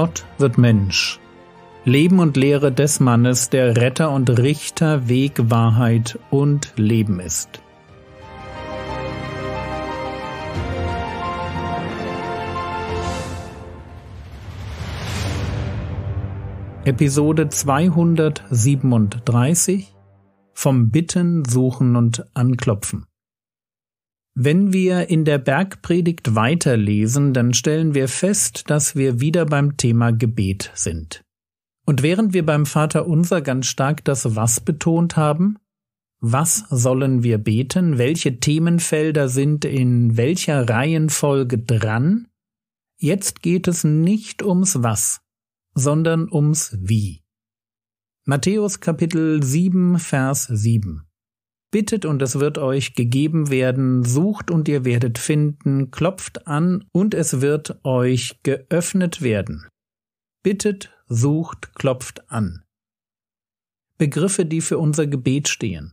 Gott wird Mensch. Leben und Lehre des Mannes, der Retter und Richter, Weg, Wahrheit und Leben ist. Episode 237 Vom Bitten, Suchen und Anklopfen. Wenn wir in der Bergpredigt weiterlesen, dann stellen wir fest, dass wir wieder beim Thema Gebet sind. Und während wir beim Vater unser ganz stark das Was betont haben, was sollen wir beten, welche Themenfelder sind in welcher Reihenfolge dran, jetzt geht es nicht ums Was, sondern ums Wie. Matthäus Kapitel 7, Vers 7. Bittet und es wird euch gegeben werden, sucht und ihr werdet finden, klopft an und es wird euch geöffnet werden. Bittet, sucht, klopft an. Begriffe, die für unser Gebet stehen.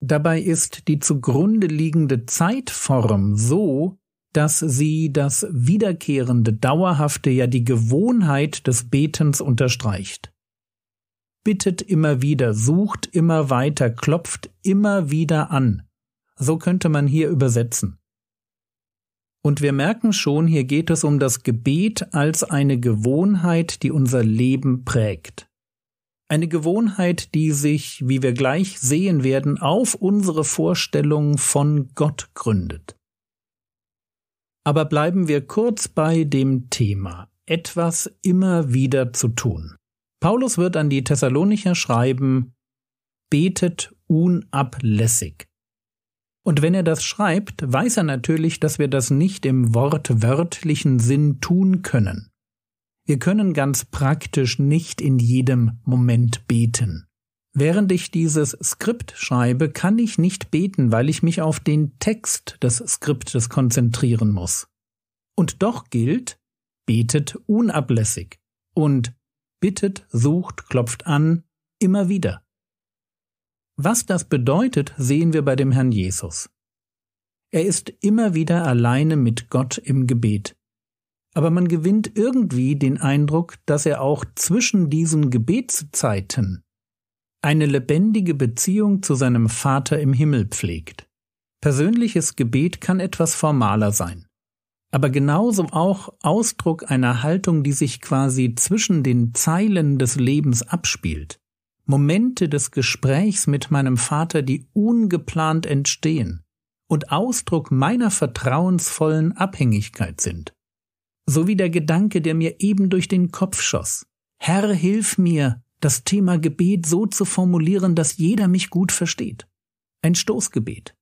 Dabei ist die zugrunde liegende Zeitform so, dass sie das wiederkehrende, dauerhafte, ja die Gewohnheit des Betens unterstreicht bittet immer wieder, sucht immer weiter, klopft immer wieder an. So könnte man hier übersetzen. Und wir merken schon, hier geht es um das Gebet als eine Gewohnheit, die unser Leben prägt. Eine Gewohnheit, die sich, wie wir gleich sehen werden, auf unsere Vorstellung von Gott gründet. Aber bleiben wir kurz bei dem Thema, etwas immer wieder zu tun. Paulus wird an die Thessalonicher schreiben, betet unablässig. Und wenn er das schreibt, weiß er natürlich, dass wir das nicht im wortwörtlichen Sinn tun können. Wir können ganz praktisch nicht in jedem Moment beten. Während ich dieses Skript schreibe, kann ich nicht beten, weil ich mich auf den Text des Skriptes konzentrieren muss. Und doch gilt, betet unablässig. Und bittet, sucht, klopft an, immer wieder. Was das bedeutet, sehen wir bei dem Herrn Jesus. Er ist immer wieder alleine mit Gott im Gebet. Aber man gewinnt irgendwie den Eindruck, dass er auch zwischen diesen Gebetszeiten eine lebendige Beziehung zu seinem Vater im Himmel pflegt. Persönliches Gebet kann etwas formaler sein aber genauso auch Ausdruck einer Haltung, die sich quasi zwischen den Zeilen des Lebens abspielt. Momente des Gesprächs mit meinem Vater, die ungeplant entstehen und Ausdruck meiner vertrauensvollen Abhängigkeit sind. Sowie der Gedanke, der mir eben durch den Kopf schoss. Herr, hilf mir, das Thema Gebet so zu formulieren, dass jeder mich gut versteht. Ein Stoßgebet.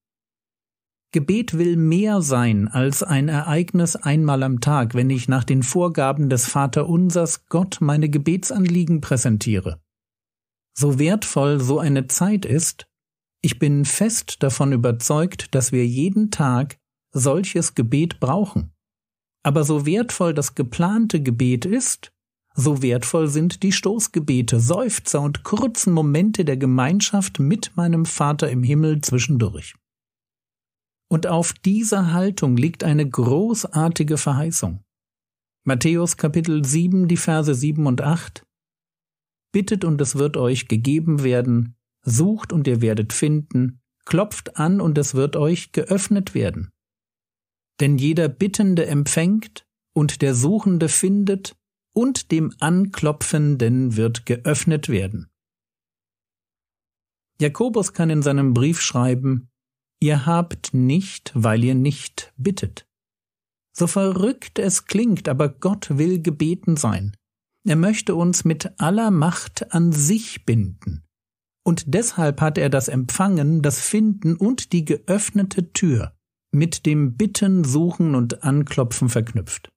Gebet will mehr sein als ein Ereignis einmal am Tag, wenn ich nach den Vorgaben des Vaterunsers Gott meine Gebetsanliegen präsentiere. So wertvoll so eine Zeit ist, ich bin fest davon überzeugt, dass wir jeden Tag solches Gebet brauchen. Aber so wertvoll das geplante Gebet ist, so wertvoll sind die Stoßgebete, Seufzer und kurzen Momente der Gemeinschaft mit meinem Vater im Himmel zwischendurch. Und auf dieser Haltung liegt eine großartige Verheißung. Matthäus Kapitel 7, die Verse 7 und 8. Bittet und es wird euch gegeben werden, sucht und ihr werdet finden, klopft an und es wird euch geöffnet werden. Denn jeder Bittende empfängt und der Suchende findet und dem Anklopfenden wird geöffnet werden. Jakobus kann in seinem Brief schreiben, Ihr habt nicht, weil ihr nicht bittet. So verrückt es klingt, aber Gott will gebeten sein. Er möchte uns mit aller Macht an sich binden. Und deshalb hat er das Empfangen, das Finden und die geöffnete Tür mit dem Bitten, Suchen und Anklopfen verknüpft.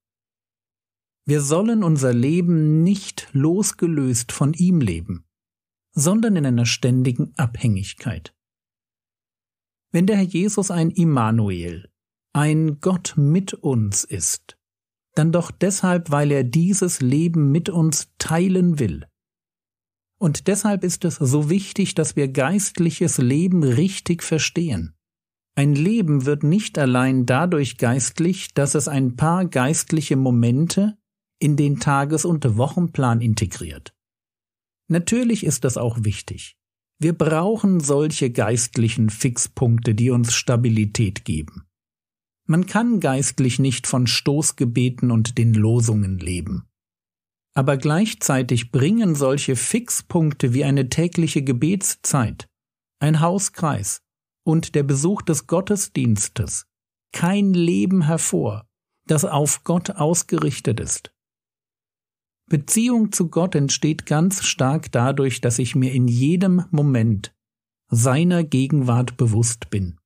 Wir sollen unser Leben nicht losgelöst von ihm leben, sondern in einer ständigen Abhängigkeit. Wenn der Herr Jesus ein Immanuel, ein Gott mit uns ist, dann doch deshalb, weil er dieses Leben mit uns teilen will. Und deshalb ist es so wichtig, dass wir geistliches Leben richtig verstehen. Ein Leben wird nicht allein dadurch geistlich, dass es ein paar geistliche Momente in den Tages- und Wochenplan integriert. Natürlich ist das auch wichtig. Wir brauchen solche geistlichen Fixpunkte, die uns Stabilität geben. Man kann geistlich nicht von Stoßgebeten und den Losungen leben. Aber gleichzeitig bringen solche Fixpunkte wie eine tägliche Gebetszeit, ein Hauskreis und der Besuch des Gottesdienstes kein Leben hervor, das auf Gott ausgerichtet ist. Beziehung zu Gott entsteht ganz stark dadurch, dass ich mir in jedem Moment seiner Gegenwart bewusst bin.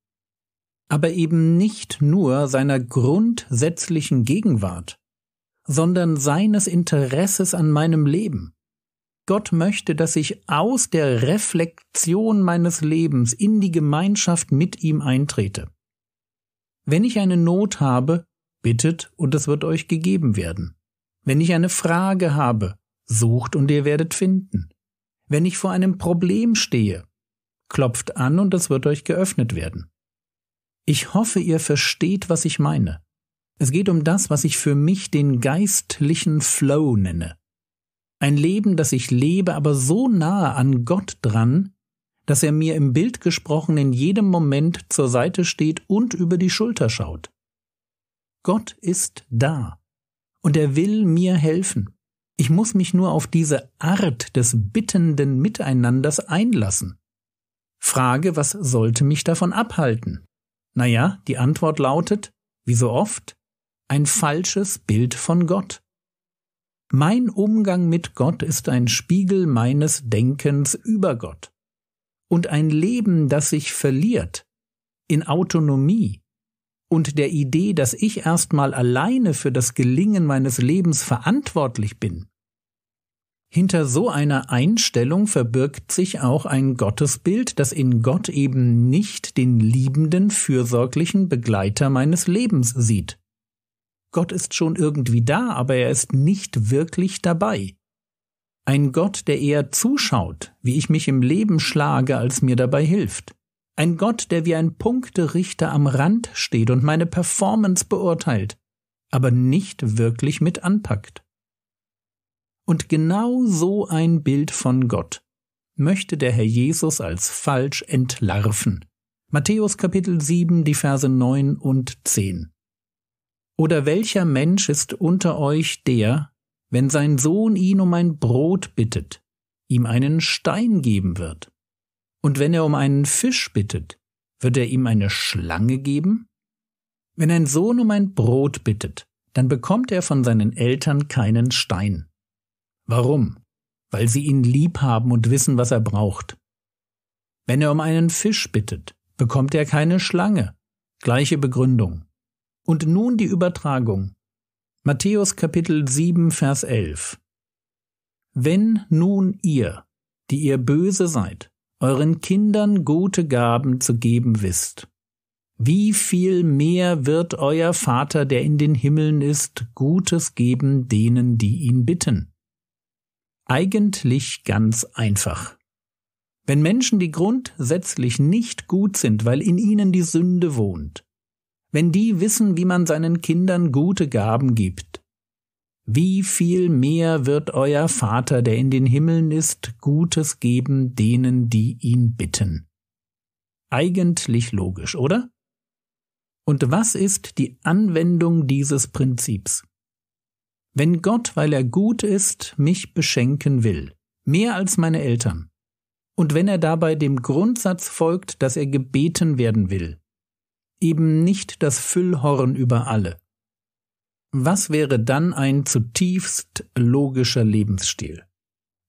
Aber eben nicht nur seiner grundsätzlichen Gegenwart, sondern seines Interesses an meinem Leben. Gott möchte, dass ich aus der Reflexion meines Lebens in die Gemeinschaft mit ihm eintrete. Wenn ich eine Not habe, bittet und es wird euch gegeben werden. Wenn ich eine Frage habe, sucht und ihr werdet finden. Wenn ich vor einem Problem stehe, klopft an und es wird euch geöffnet werden. Ich hoffe, ihr versteht, was ich meine. Es geht um das, was ich für mich den geistlichen Flow nenne. Ein Leben, das ich lebe, aber so nahe an Gott dran, dass er mir im Bild gesprochen in jedem Moment zur Seite steht und über die Schulter schaut. Gott ist da und er will mir helfen. Ich muss mich nur auf diese Art des bittenden Miteinanders einlassen. Frage, was sollte mich davon abhalten? Naja, die Antwort lautet, wie so oft, ein falsches Bild von Gott. Mein Umgang mit Gott ist ein Spiegel meines Denkens über Gott. Und ein Leben, das sich verliert, in Autonomie, und der Idee, dass ich erstmal alleine für das Gelingen meines Lebens verantwortlich bin. Hinter so einer Einstellung verbirgt sich auch ein Gottesbild, das in Gott eben nicht den liebenden, fürsorglichen Begleiter meines Lebens sieht. Gott ist schon irgendwie da, aber er ist nicht wirklich dabei. Ein Gott, der eher zuschaut, wie ich mich im Leben schlage, als mir dabei hilft. Ein Gott, der wie ein Punkterichter am Rand steht und meine Performance beurteilt, aber nicht wirklich mit anpackt. Und genau so ein Bild von Gott möchte der Herr Jesus als falsch entlarven. Matthäus Kapitel 7, die Verse 9 und 10. Oder welcher Mensch ist unter euch der, wenn sein Sohn ihn um ein Brot bittet, ihm einen Stein geben wird? Und wenn er um einen Fisch bittet, wird er ihm eine Schlange geben? Wenn ein Sohn um ein Brot bittet, dann bekommt er von seinen Eltern keinen Stein. Warum? Weil sie ihn lieb haben und wissen, was er braucht. Wenn er um einen Fisch bittet, bekommt er keine Schlange. Gleiche Begründung. Und nun die Übertragung. Matthäus Kapitel 7, Vers 11. Wenn nun ihr, die ihr böse seid, euren Kindern gute Gaben zu geben wisst, wie viel mehr wird euer Vater, der in den Himmeln ist, Gutes geben denen, die ihn bitten? Eigentlich ganz einfach. Wenn Menschen, die grundsätzlich nicht gut sind, weil in ihnen die Sünde wohnt, wenn die wissen, wie man seinen Kindern gute Gaben gibt, wie viel mehr wird euer Vater, der in den Himmeln ist, Gutes geben denen, die ihn bitten. Eigentlich logisch, oder? Und was ist die Anwendung dieses Prinzips? Wenn Gott, weil er gut ist, mich beschenken will, mehr als meine Eltern, und wenn er dabei dem Grundsatz folgt, dass er gebeten werden will, eben nicht das Füllhorn über alle, was wäre dann ein zutiefst logischer Lebensstil?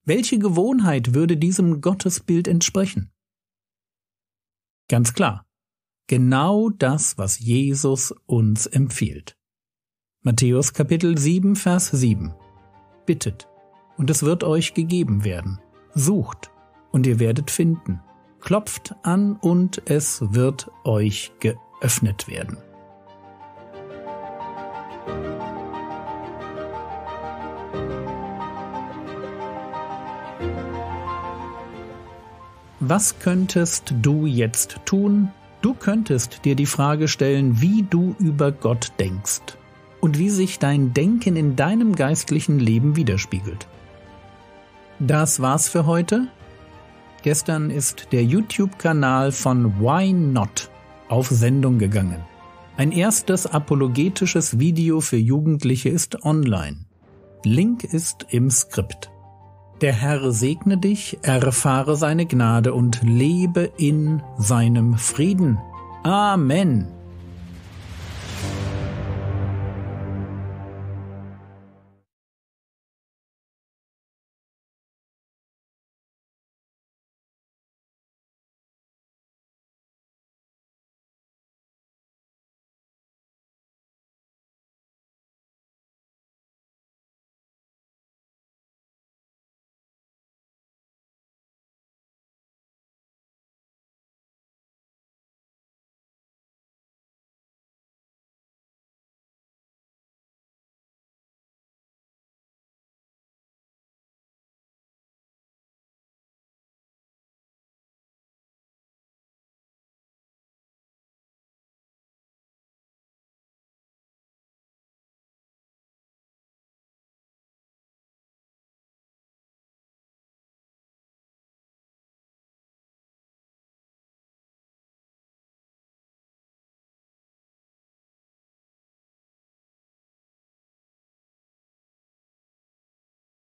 Welche Gewohnheit würde diesem Gottesbild entsprechen? Ganz klar, genau das, was Jesus uns empfiehlt. Matthäus Kapitel 7, Vers 7. Bittet, und es wird euch gegeben werden. Sucht, und ihr werdet finden. Klopft an, und es wird euch geöffnet werden. Was könntest du jetzt tun? Du könntest dir die Frage stellen, wie du über Gott denkst und wie sich dein Denken in deinem geistlichen Leben widerspiegelt. Das war's für heute. Gestern ist der YouTube-Kanal von Why Not auf Sendung gegangen. Ein erstes apologetisches Video für Jugendliche ist online. Link ist im Skript. Der Herr segne dich, erfahre seine Gnade und lebe in seinem Frieden. Amen.